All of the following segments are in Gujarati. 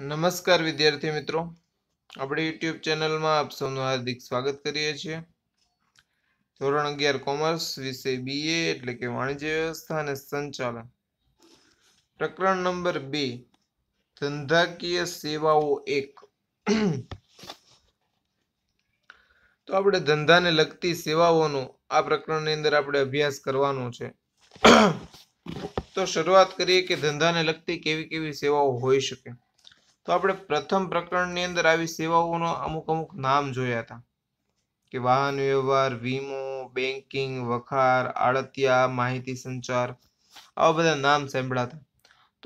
નમસ્કાર વિદ્યાર્થી મિત્રો આપણી યુટ્યુબ ચેનલમાં આપ સૌનું હાર્દિક સ્વાગત કરીએ છીએ ધોરણ અગિયાર કોમર્સ વિષય બીએ એટલે કે વાણિજ્ય વ્યવસ્થા અને સંચાલન પ્રકરણ નંબર બે ધંધાકીય સેવાઓ એક તો આપણે ધંધાને લગતી સેવાઓનો આ પ્રકરણની અંદર આપણે અભ્યાસ કરવાનો છે તો શરૂઆત કરીએ કે ધંધાને લગતી કેવી કેવી સેવાઓ હોઈ શકે તો આપણે પ્રથમ પ્રકરણની અંદર આવી સેવાઓનો અમુક અમુક નામ જોયા હતા કે વાહન વ્યવહાર વીમો બેન્કિંગ વખાર આળતિયા માહિતી સંચાર આવા બધા નામ સાંભળ્યા હતા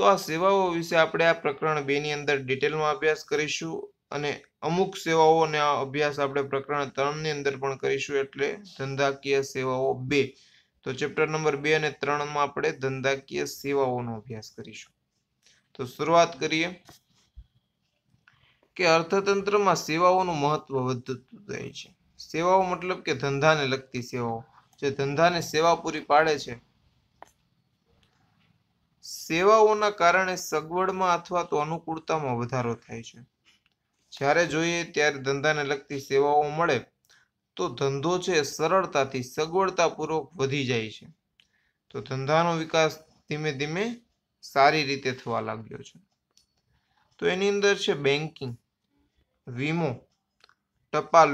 તો આ સેવાઓ વિશે આપણે આ પ્રકરણ બેની અંદર ડિટેલમાં અભ્યાસ કરીશું અને અમુક સેવાઓને અભ્યાસ આપણે પ્રકરણ ત્રણની અંદર પણ કરીશું એટલે ધંધાકીય સેવાઓ બે તો ચેપ્ટર નંબર બે અને ત્રણમાં આપણે ધંધાકીય સેવાઓનો અભ્યાસ કરીશું તો શરૂઆત કરીએ કે અર્થતંત્રમાં સેવાઓનું મહત્વ વધતું જાય છે સેવાઓ મતલબ કે ધંધાને લગતી સેવાઓ જે ધંધાને સેવા પૂરી પાડે છે સેવાઓના કારણે સગવડમાં અથવા તો અનુકૂળતામાં વધારો થાય છે જ્યારે જોઈએ ત્યારે ધંધાને લગતી સેવાઓ મળે તો ધંધો છે સરળતાથી સગવડતાપૂર્વક વધી જાય છે તો ધંધાનો વિકાસ ધીમે ધીમે સારી રીતે થવા લાગ્યો છે તો એની અંદર છે બેન્કિંગ વીમો ટપાલ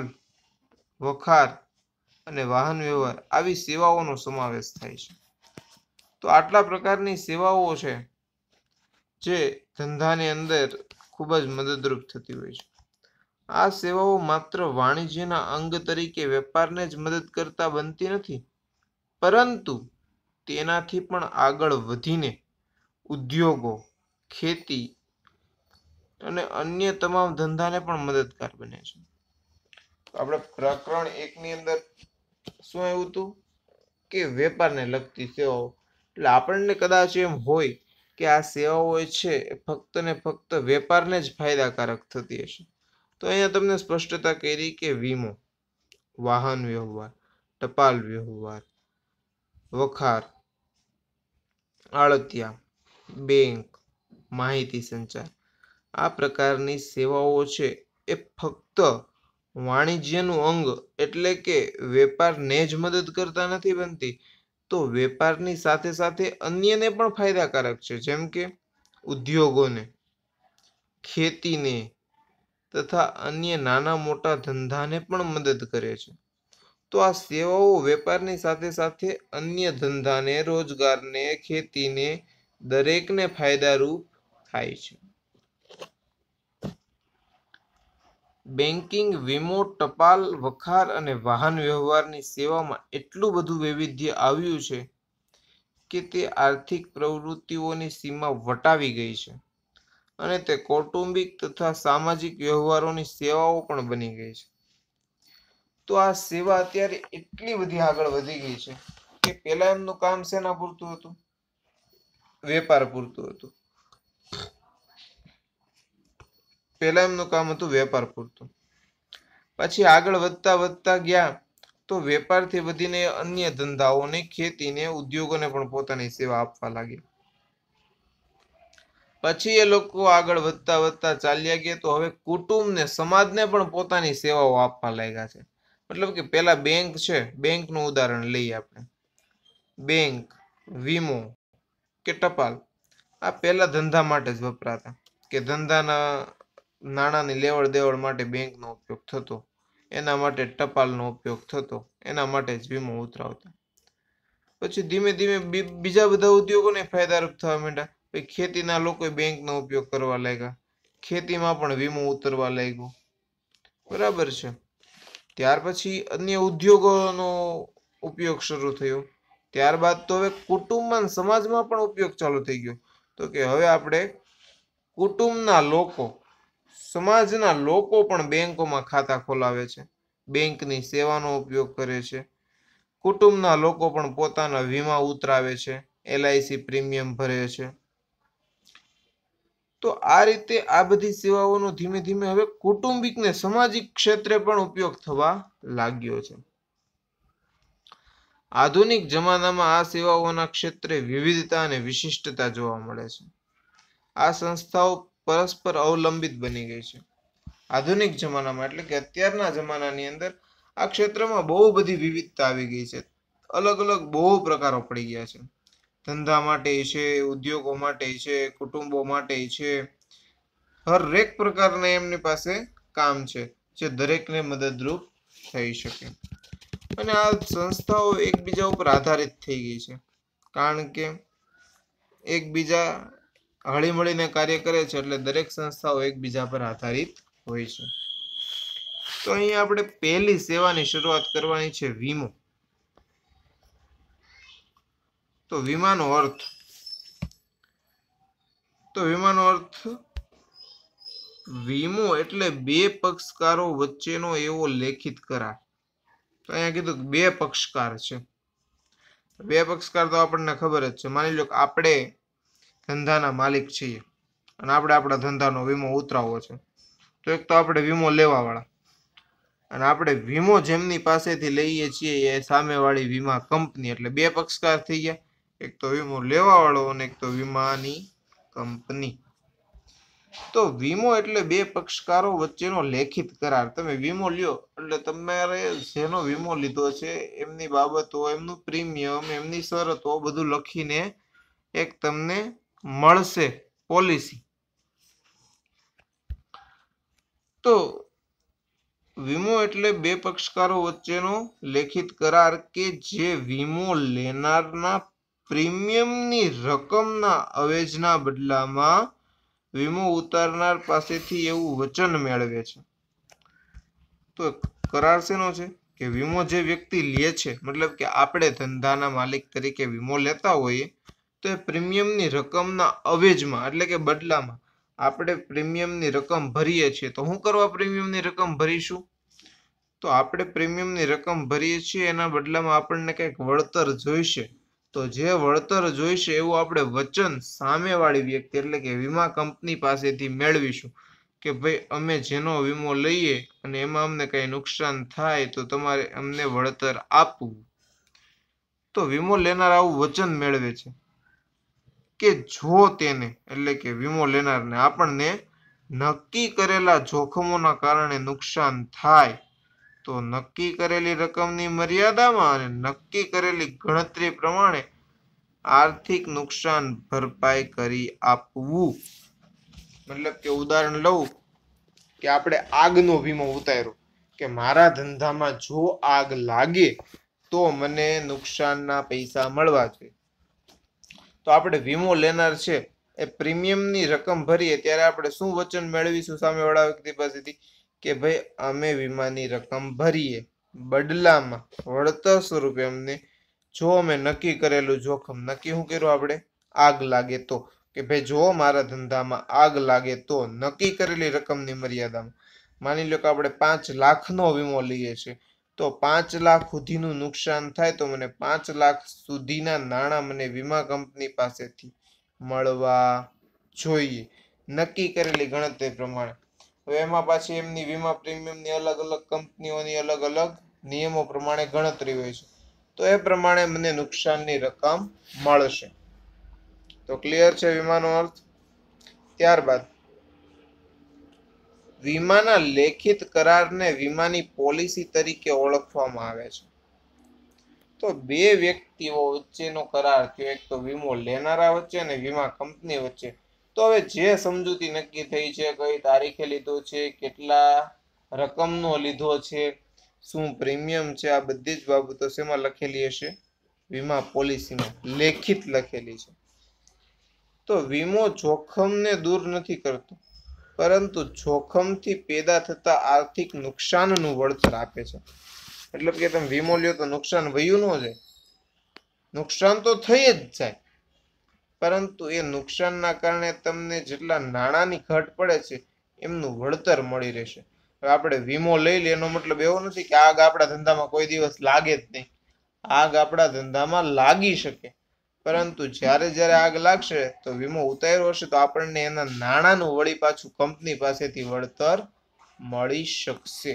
વખાર અને વાહન વ્યવહાર આવી સેવાઓનો સમાવેશ થાય છે તો આટલા પ્રકારની સેવાઓ છે જે ધંધાની અંદર ખૂબ જ મદદરૂપ થતી હોય છે આ સેવાઓ માત્ર વાણિજ્યના અંગ તરીકે વેપારને જ મદદ કરતા બનતી નથી પરંતુ તેનાથી પણ આગળ વધીને ઉદ્યોગો ખેતી અને અન્ય તમામ ધંધાને પણ મદદગાર બને છે આપણે પ્રકરણ એકની અંદર શું આવ્યું હતું કે વેપારને લગતી સેવાઓ એટલે આપણને કદાચ એમ હોય કે આ સેવાઓ છે એ ફક્ત ને ફક્ત વેપારને જ ફાયદાકારક થતી હશે તો અહીંયા તમને સ્પષ્ટતા કરી કે વીમો વાહન વ્યવહાર ટપાલ વ્યવહાર વખાર આળતિયા બેંક માહિતી સંચાર આ પ્રકારની સેવાઓ છે એ ફક્ત વાણિજ્યનું અંગ એટલે કે વેપારને જ મદદ કરતા નથી બનતી તો વેપારની સાથે સાથે અન્યને પણ ફાયદાકારક છે જેમ કે ઉદ્યોગોને ખેતીને તથા અન્ય નાના મોટા ધંધાને પણ મદદ કરે છે તો આ સેવાઓ વેપારની સાથે સાથે અન્ય ધંધાને રોજગારને ખેતીને દરેકને ફાયદારૂપ થાય છે બેન્કિંગ વીમો ટપાલ વખાર અને વાહન વ્યવહારની સેવામાં એટલું બધું વૈવિધ્ય આવ્યું છે કે તે આર્થિક પ્રવૃત્તિઓની સીમા વટાવી ગઈ છે અને તે કૌટુંબિક તથા સામાજિક વ્યવહારોની સેવાઓ પણ બની ગઈ છે તો આ સેવા અત્યારે એટલી બધી આગળ વધી ગઈ છે કે પહેલાં એમનું કામ શેના પૂરતું હતું વેપાર પૂરતું હતું પહેલાં એમનું કામ હતું વેપાર પૂરતું પછી આગળ વધતા વધતા ગયા તો વેપારથી વધીને અન્ય ધંધાઓને ખેતીને ઉદ્યોગોને પણ પોતાની સેવા આપવા લાગ્યા પછી એ લોકો આગળ વધતા વધતા ચાલ્યા ગયા તો હવે કુટુંબને સમાજને પણ પોતાની સેવાઓ આપવા લાગ્યા છે મતલબ કે પહેલાં બેંક છે બેંકનું ઉદાહરણ લઈએ આપણે બેંક વીમો કે ટપાલ આ પહેલા ધંધા માટે જ વપરાતા કે ધંધાના નાણાંની લેવડ દેવડ માટે બેંકનો ઉપયોગ થતો એના માટે ટપાલનો ઉપયોગ થતો એના માટે જ વીમો ઉતરાવતા પછી ધીમે ધીમે બીજા બધા ઉદ્યોગોને ફાયદારૂપ થવા માંડ્યા પછી ખેતીના લોકો બેંકનો ઉપયોગ કરવા લાગ્યા ખેતીમાં પણ વીમો ઉતરવા લાગ્યો બરાબર છે ત્યાર પછી અન્ય ઉદ્યોગોનો ઉપયોગ શરૂ થયો ત્યારબાદ તો હવે કુટુંબમાં સમાજમાં પણ ઉપયોગ ચાલુ થઈ ગયો તો કે હવે આપણે કુટુંબના લોકો સમાજના લોકો પણ બેંકોમાં ખાતા ખોલાવે છે બેંકની સેવાનો ઉપયોગ કરે છે કુટુંબના લોકો પણ પોતાના વીમા ઉતરાવે છે એલઆઈસી પ્રીમિયમ ભરે છે તો આ રીતે આ બધી સેવાઓનો ધીમે ધીમે હવે કુટુંબિક ને સામાજિક ક્ષેત્રે પણ ઉપયોગ થવા લાગ્યો છે આધુનિક જમાનામાં આ સેવાઓના ક્ષેત્રે વિવિધતા અને વિશિષ્ટતા જોવા મળે છે આ સંસ્થાઓ પરસ્પર અવલંબિત બની ગઈ છે આધુનિક જમાનામાં એટલે કે અત્યારના જમાનાની અંદર આ ક્ષેત્રમાં બહુ બધી વિવિધતા આવી ગઈ છે અલગ અલગ બહુ પ્રકારો પડી ગયા છે ધંધા માટે છે ઉદ્યોગો માટે છે કુટુંબો માટે છે હરેક પ્રકારના એમની પાસે કામ છે જે દરેકને મદદરૂપ થઈ શકે અને આ સંસ્થાઓ એકબીજા ઉપર આધારિત થઈ ગઈ છે કારણ કે એકબીજા હળી મળીને કાર્ય કરે છે એટલે દરેક સંસ્થાઓ એકબીજા પર આધારિત હોય છે તો અહીં આપણે પહેલી સેવાની શરૂઆત કરવાની છે વીમો તો વીમાનો અર્થ તો વીમાનો અર્થ વીમો એટલે બે પક્ષકારો વચ્ચેનો એવો લેખિત કરાર તો અહીંયા કીધું બે પક્ષકાર છે બે પક્ષકાર તો આપણને ખબર જ છે માની લો કે આપણે ધંધાના માલિક છીએ અને આપણે આપણા ધંધાનો વીમો ઉતરાવવો છે તો એક તો આપણે વીમો લેવાવાળા અને આપણે વીમો જેમની પાસેથી લઈએ છીએ એ સામેવાળી વીમા કંપની એટલે બે પક્ષકાર થઈ ગયા એક તો વીમો લેવાવાળો અને એક તો વીમાની કંપની તો વીમો એટલે બે પક્ષકારો વચ્ચેનો લેખિત કરાર તમે વીમો લ્યો એટલે તમારે જેનો વીમો લીધો છે એમની બાબતો એમનું પ્રીમિયમ એમની શરતો બધું લખીને એક તમને મળશે પોલિસી તો વીમો એટલે બે પક્ષકારો વચ્ચેનો લેખિત કરાર કે જે વીમો લેનારના પ્રીમિયમની રકમના અવેજના બદલામાં વીમો ઉતારનાર પાસેથી એવું વચન મેળવે છે તો કરાર શેનો છે કે વીમો જે વ્યક્તિ લે છે મતલબ કે આપણે ધંધાના માલિક તરીકે વીમો લેતા હોઈએ તો એ પ્રીમિયમની રકમના અવેજમાં એટલે કે બદલામાં આપણે પ્રીમિયમની રકમ ભરીએ છીએ તો શું કરવા પ્રીમિયમની રકમ ભરીશું તો આપણે પ્રીમિયમની રકમ ભરીએ છીએ એના બદલામાં આપણને કંઈક વળતર જોઈશે તો જે વળતર જોઈશે એવું આપણે વચન સામેવાળી વ્યક્તિ એટલે કે વીમા કંપની પાસેથી મેળવીશું કે ભાઈ અમે જેનો વીમો લઈએ અને એમાં અમને કંઈ નુકસાન થાય તો તમારે અમને વળતર આપવું તો વીમો લેનાર આવું વચન મેળવે છે કે જો તેને એટલે કે વીમો લેનારને આપણને નક્કી કરેલા જોખમોના કારણે નુકસાન થાય તો નક્કી કરેલી રકમની મર્યાદામાં અને નક્કી કરેલી ગણતરી પ્રમાણે આર્થિક નુકસાન ભરપાઈ કરી આપવું મતલબ કે ઉદાહરણ લઉં કે આપણે આગનો વીમો ઉતાર્યો કે મારા ધંધામાં જો આગ લાગે તો મને નુકસાનના પૈસા મળવા જોઈએ તો આપણે વીમો લેનાર છે એ પ્રીમિયમની રકમ ભરીએ ત્યારે આપણે શું વચન મેળવીશું સામેવાળા વ્યક્તિ પાસેથી કે ભાઈ અમે વીમાની રકમ ભરીએ બદલામાં વળતર સ્વરૂપે અમને જો અમે નક્કી કરેલું જોખમ નક્કી શું કર્યું આપણે આગ લાગે તો કે ભાઈ જો મારા ધંધામાં આગ લાગે તો નક્કી કરેલી રકમની મર્યાદામાં માની લો કે આપણે પાંચ લાખનો વીમો લઈએ છીએ તો પાંચ લાખ સુધીનું નુકસાન થાય તો મને પાંચ લાખ સુધીના નાણાં મને વીમા કંપની પાસેથી મળવા જોઈએ નક્કી કરેલી ગણતરી પ્રમાણે હવે એમાં પાછી એમની વીમા પ્રીમિયમની અલગ અલગ કંપનીઓની અલગ અલગ નિયમો પ્રમાણે ગણતરી હોય છે તો એ પ્રમાણે મને નુકસાનની રકમ મળશે તો ક્લિયર છે વીમાનો અર્થ ત્યારબાદ વીમાના લેખિત કરારને વીમાની પોલિસી તરીકે ઓળખવામાં આવે છે તો બે વ્યક્તિઓ વચ્ચેનો કરાર થયો એક તો વીમો લેનારા વચ્ચે અને વીમા કંપની વચ્ચે તો હવે જે સમજૂતી નક્કી થઈ છે કઈ તારીખે લીધો છે કેટલા રકમનો લીધો છે શું પ્રીમિયમ છે આ બધી જ બાબતો શેમાં લખેલી હશે વીમા પોલિસીમાં લેખિત લખેલી છે તો વીમો જોખમને દૂર નથી કરતો પરંતુ જોખમથી પેદા થતા આર્થિક નુકસાનનું વળતર આપે છે એટલે કે તમે વીમો લ્યો તો નુકસાન વયું ન જાય નુકસાન તો થઈ જ જાય પરંતુ એ નુકસાનના કારણે તમને જેટલા નાણાંની ઘટ પડે છે એમનું વળતર મળી રહેશે હવે આપણે વીમો લઈ લઈએ એનો મતલબ એવો નથી કે આગ આપણા ધંધામાં કોઈ દિવસ લાગે જ નહીં આગ આપણા ધંધામાં લાગી શકે પરંતુ જ્યારે જ્યારે આગ લાગશે તો વીમો ઉતાર્યો હશે તો આપણને એના નાણાંનું વળી પાછું કંપની પાસેથી વળતર મળી શકશે